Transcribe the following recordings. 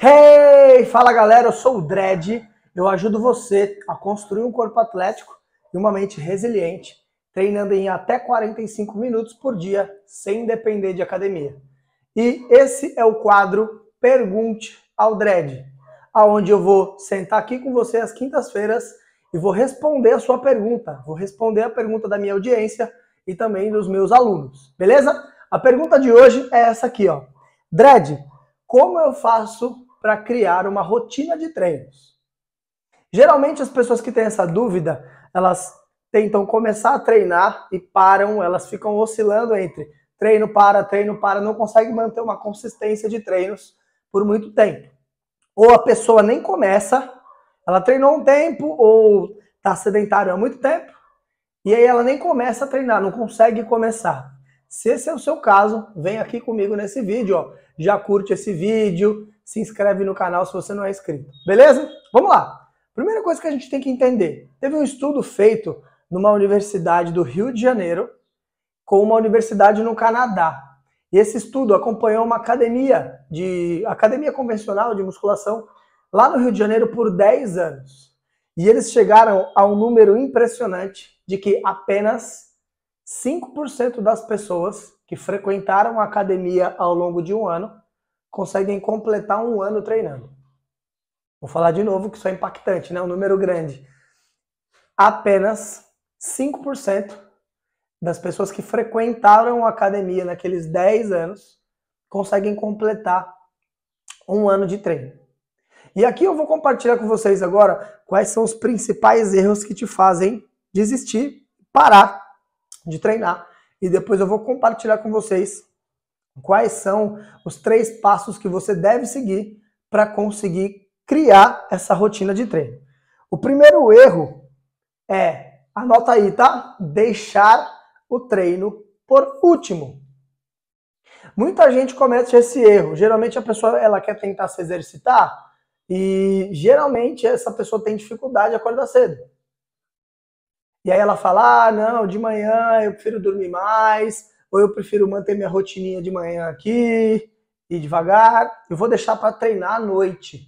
Hey, fala galera, eu sou o Dredd. Eu ajudo você a construir um corpo atlético e uma mente resiliente, treinando em até 45 minutos por dia, sem depender de academia. E esse é o quadro Pergunte ao Dredd, aonde eu vou sentar aqui com você às quintas-feiras e vou responder a sua pergunta, vou responder a pergunta da minha audiência e também dos meus alunos, beleza? A pergunta de hoje é essa aqui, ó. Dredd, como eu faço para criar uma rotina de treinos. Geralmente as pessoas que têm essa dúvida, elas tentam começar a treinar e param, elas ficam oscilando entre treino para, treino para, não consegue manter uma consistência de treinos por muito tempo. Ou a pessoa nem começa, ela treinou um tempo ou está sedentário há muito tempo, e aí ela nem começa a treinar, não consegue começar. Se esse é o seu caso, vem aqui comigo nesse vídeo, ó. Já curte esse vídeo, se inscreve no canal se você não é inscrito. Beleza? Vamos lá. Primeira coisa que a gente tem que entender: teve um estudo feito numa universidade do Rio de Janeiro com uma universidade no Canadá. E esse estudo acompanhou uma academia de academia convencional de musculação lá no Rio de Janeiro por 10 anos. E eles chegaram a um número impressionante de que apenas 5% das pessoas que frequentaram a academia ao longo de um ano conseguem completar um ano treinando. Vou falar de novo que isso é impactante, né? Um número grande. Apenas 5% das pessoas que frequentaram a academia naqueles 10 anos conseguem completar um ano de treino. E aqui eu vou compartilhar com vocês agora quais são os principais erros que te fazem desistir, parar de treinar. E depois eu vou compartilhar com vocês Quais são os três passos que você deve seguir para conseguir criar essa rotina de treino? O primeiro erro é, anota aí, tá? Deixar o treino por último. Muita gente comete esse erro. Geralmente a pessoa ela quer tentar se exercitar e geralmente essa pessoa tem dificuldade de acordar cedo. E aí ela fala: "Ah, não, de manhã eu prefiro dormir mais, ou eu prefiro manter minha rotininha de manhã aqui e devagar, eu vou deixar para treinar à noite.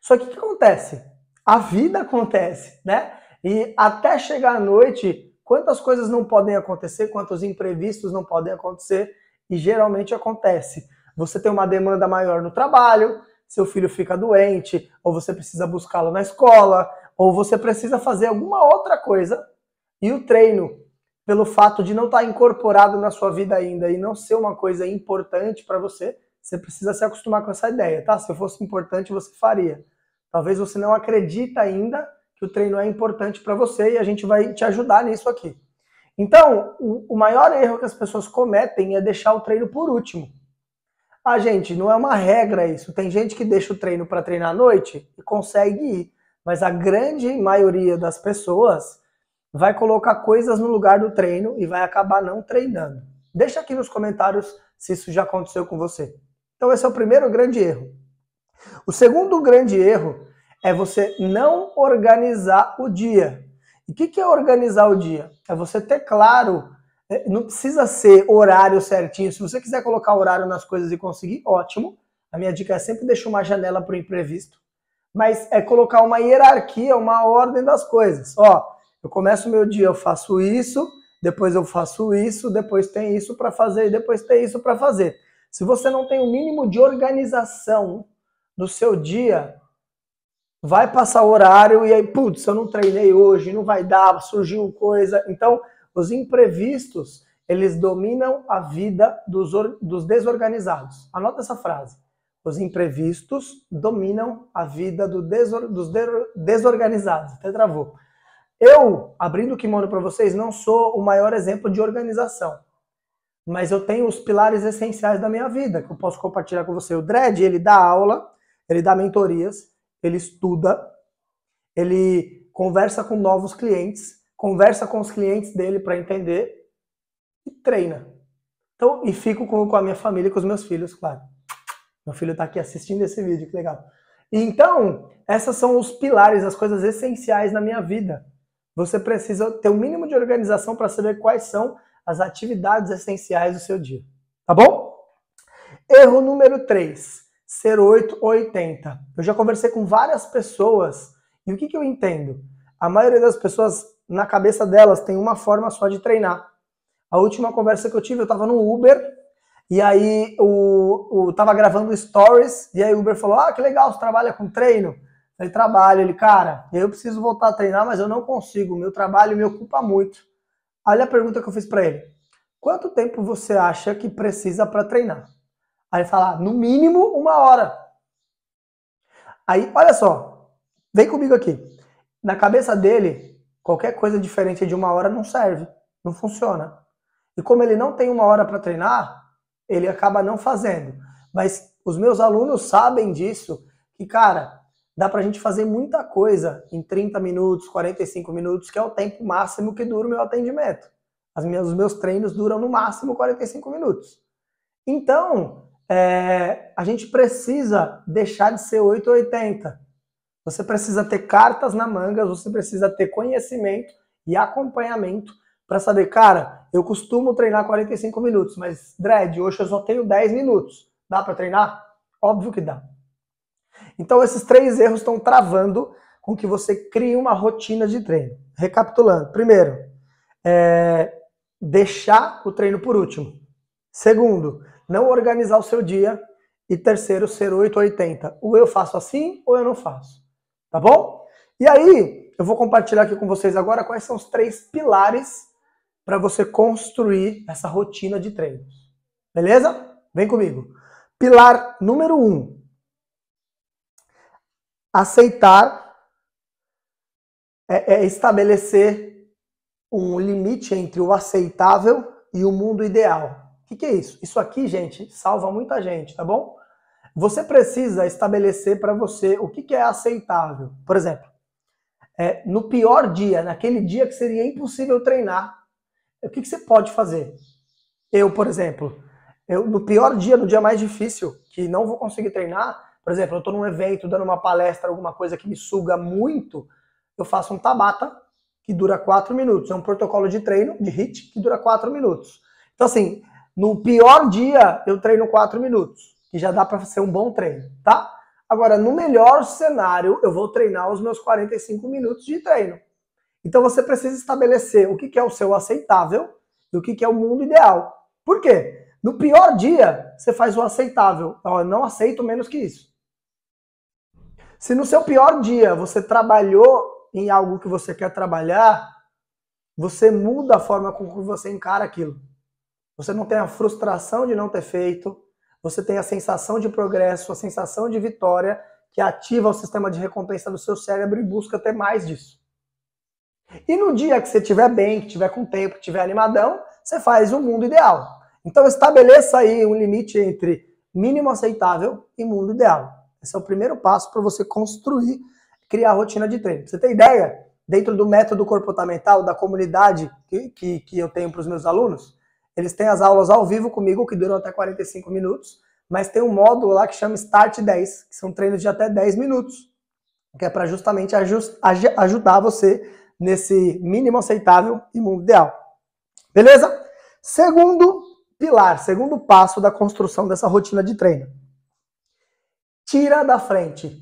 Só que o que acontece? A vida acontece, né? E até chegar à noite, quantas coisas não podem acontecer, quantos imprevistos não podem acontecer e geralmente acontece. Você tem uma demanda maior no trabalho, seu filho fica doente, ou você precisa buscá-lo na escola, ou você precisa fazer alguma outra coisa e o treino pelo fato de não estar tá incorporado na sua vida ainda e não ser uma coisa importante para você, você precisa se acostumar com essa ideia, tá? Se fosse importante, você faria. Talvez você não acredita ainda que o treino é importante para você e a gente vai te ajudar nisso aqui. Então, o, maior erro que as pessoas cometem é deixar o treino por último. Ah, gente, não é uma regra isso. Tem gente que deixa o treino para treinar à noite e consegue ir, mas a grande maioria das pessoas vai colocar coisas no lugar do treino e vai acabar não treinando. Deixa aqui nos comentários se isso já aconteceu com você. Então esse é o primeiro grande erro. O segundo grande erro é você não organizar o dia. E o que, que é organizar o dia? É você ter claro, né, não precisa ser horário certinho. Se você quiser colocar horário nas coisas e conseguir, ótimo. A minha dica é sempre deixar uma janela para o imprevisto. Mas é colocar uma hierarquia, uma ordem das coisas. Ó, eu começo o meu dia, eu faço isso, depois eu faço isso, depois tem isso para fazer e depois tem isso para fazer. Se você não tem o um mínimo de organização no seu dia, vai passar o horário e aí, putz, eu não treinei hoje, não vai dar, surgiu coisa. Então, os imprevistos, eles dominam a vida dos, dos desorganizados. Anota essa frase. Os imprevistos dominam a vida do desor dos de desorganizados. Até travou. Eu, abrindo o kimono para vocês, não sou o maior exemplo de organização. Mas eu tenho os pilares essenciais da minha vida, que eu posso compartilhar com você. O Dredd, ele dá aula, ele dá mentorias, ele estuda, ele conversa com novos clientes, conversa com os clientes dele para entender e treina. Então, e fico com, com a minha família e com os meus filhos, claro. Meu filho está aqui assistindo esse vídeo, que legal. Então, essas são os pilares, as coisas essenciais na minha vida você precisa ter o um mínimo de organização para saber quais são as atividades essenciais do seu dia. Tá bom? Erro número 3, ser 8 ou 80. Eu já conversei com várias pessoas e o que, que eu entendo? A maioria das pessoas, na cabeça delas, tem uma forma só de treinar. A última conversa que eu tive, eu estava no Uber e aí o, estava gravando stories e aí o Uber falou: Ah, que legal, você trabalha com treino. Ele trabalha, ele, cara, eu preciso voltar a treinar, mas eu não consigo, meu trabalho me ocupa muito. Olha a pergunta que eu fiz para ele. Quanto tempo você acha que precisa para treinar? Aí ele fala, ah, no mínimo uma hora. Aí, olha só, vem comigo aqui. Na cabeça dele, qualquer coisa diferente de uma hora não serve, não funciona. E como ele não tem uma hora para treinar, ele acaba não fazendo. Mas os meus alunos sabem disso, que, cara, dá para a gente fazer muita coisa em 30 minutos, 45 minutos, que é o tempo máximo que dura o meu atendimento. Minhas, os meus treinos duram no máximo 45 minutos. Então, é, a gente precisa deixar de ser 8 ou 80. Você precisa ter cartas na manga, você precisa ter conhecimento e acompanhamento para saber, cara, eu costumo treinar 45 minutos, mas dread, hoje eu só tenho 10 minutos. Dá para treinar? Óbvio que dá. Então, esses três erros estão travando com que você crie uma rotina de treino. Recapitulando: primeiro, é deixar o treino por último. Segundo, não organizar o seu dia. E terceiro, ser 880. Ou eu faço assim ou eu não faço. Tá bom? E aí, eu vou compartilhar aqui com vocês agora quais são os três pilares para você construir essa rotina de treinos. Beleza? Vem comigo. Pilar número um, aceitar é, é estabelecer um limite entre o aceitável e o mundo ideal. O que, que é isso? Isso aqui, gente, salva muita gente, tá bom? Você precisa estabelecer para você o que, que é aceitável. Por exemplo, é, no pior dia, naquele dia que seria impossível treinar, o que, que você pode fazer? Eu, por exemplo, eu, no pior dia, no dia mais difícil, que não vou conseguir treinar, por exemplo, eu estou num evento, dando uma palestra, alguma coisa que me suga muito, eu faço um Tabata, que dura 4 minutos. É um protocolo de treino, de HIT, que dura 4 minutos. Então, assim, no pior dia, eu treino 4 minutos, que já dá para ser um bom treino, tá? Agora, no melhor cenário, eu vou treinar os meus 45 minutos de treino. Então, você precisa estabelecer o que é o seu aceitável e o que é o mundo ideal. Por quê? No pior dia, você faz o aceitável. Eu não aceito menos que isso. Se no seu pior dia você trabalhou em algo que você quer trabalhar, você muda a forma com que você encara aquilo. Você não tem a frustração de não ter feito, você tem a sensação de progresso, a sensação de vitória que ativa o sistema de recompensa do seu cérebro e busca ter mais disso. E no dia que você estiver bem, que estiver com tempo, que estiver animadão, você faz o um mundo ideal. Então estabeleça aí um limite entre mínimo aceitável e mundo ideal. Esse é o primeiro passo para você construir, criar a rotina de treino. você tem ideia? Dentro do método comportamental da comunidade que, que, que eu tenho para os meus alunos, eles têm as aulas ao vivo comigo, que duram até 45 minutos, mas tem um módulo lá que chama Start 10, que são treinos de até 10 minutos, que é para justamente ajust, aj ajudar você nesse mínimo aceitável e mundo ideal. Beleza? Segundo pilar, segundo passo da construção dessa rotina de treino tira da frente.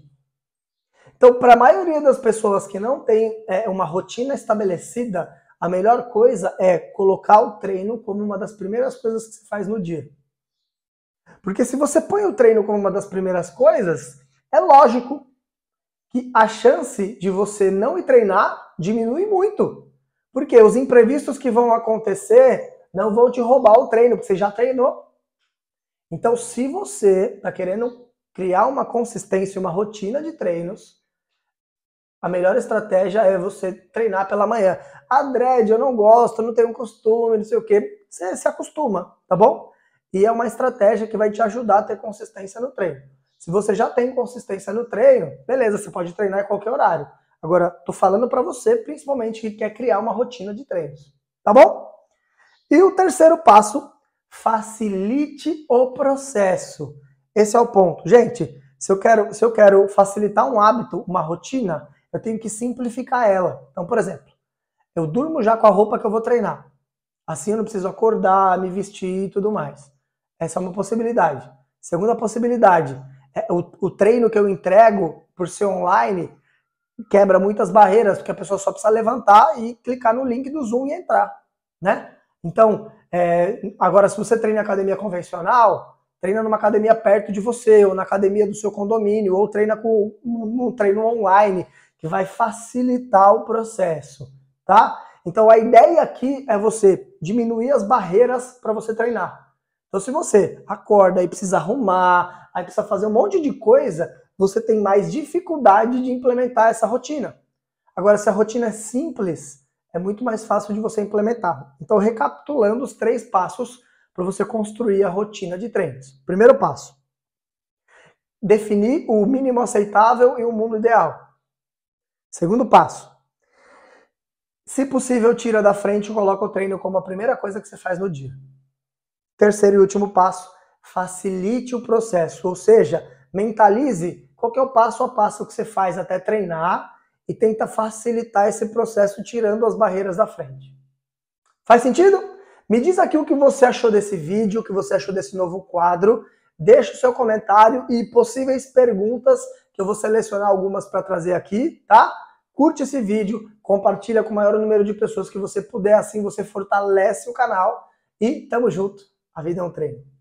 Então, para a maioria das pessoas que não tem é, uma rotina estabelecida, a melhor coisa é colocar o treino como uma das primeiras coisas que se faz no dia. Porque se você põe o treino como uma das primeiras coisas, é lógico que a chance de você não ir treinar diminui muito. Porque os imprevistos que vão acontecer não vão te roubar o treino, porque você já treinou. Então, se você está querendo criar uma consistência, uma rotina de treinos, a melhor estratégia é você treinar pela manhã. Ah, Dred, eu não gosto, não tenho costume, não sei o quê. Você se acostuma, tá bom? E é uma estratégia que vai te ajudar a ter consistência no treino. Se você já tem consistência no treino, beleza, você pode treinar em qualquer horário. Agora, tô falando para você, principalmente, que quer criar uma rotina de treinos, tá bom? E o terceiro passo, facilite o processo. Esse é o ponto. Gente, se eu quero, se eu quero facilitar um hábito, uma rotina, eu tenho que simplificar ela. Então, por exemplo, eu durmo já com a roupa que eu vou treinar. Assim eu não preciso acordar, me vestir e tudo mais. Essa é uma possibilidade. Segunda possibilidade, é o, o treino que eu entrego por ser online quebra muitas barreiras, porque a pessoa só precisa levantar e clicar no link do Zoom e entrar, né? Então, é, agora se você treina academia convencional, treina numa academia perto de você, ou na academia do seu condomínio, ou treina com um, um treino online, que vai facilitar o processo, tá? Então a ideia aqui é você diminuir as barreiras para você treinar. Então se você acorda e precisa arrumar, aí precisa fazer um monte de coisa, você tem mais dificuldade de implementar essa rotina. Agora se a rotina é simples, é muito mais fácil de você implementar. Então recapitulando os três passos para você construir a rotina de treinos. Primeiro passo: definir o mínimo aceitável e o mundo ideal. Segundo passo: se possível, tira da frente e coloca o treino como a primeira coisa que você faz no dia. Terceiro e último passo: facilite o processo, ou seja, mentalize qual é o passo a passo que você faz até treinar e tenta facilitar esse processo tirando as barreiras da frente. Faz sentido? Me diz aqui o que você achou desse vídeo, o que você achou desse novo quadro. Deixe o seu comentário e possíveis perguntas, que eu vou selecionar algumas para trazer aqui, tá? Curte esse vídeo, compartilha com o maior número de pessoas que você puder, assim você fortalece o canal. E tamo junto. A vida é um treino.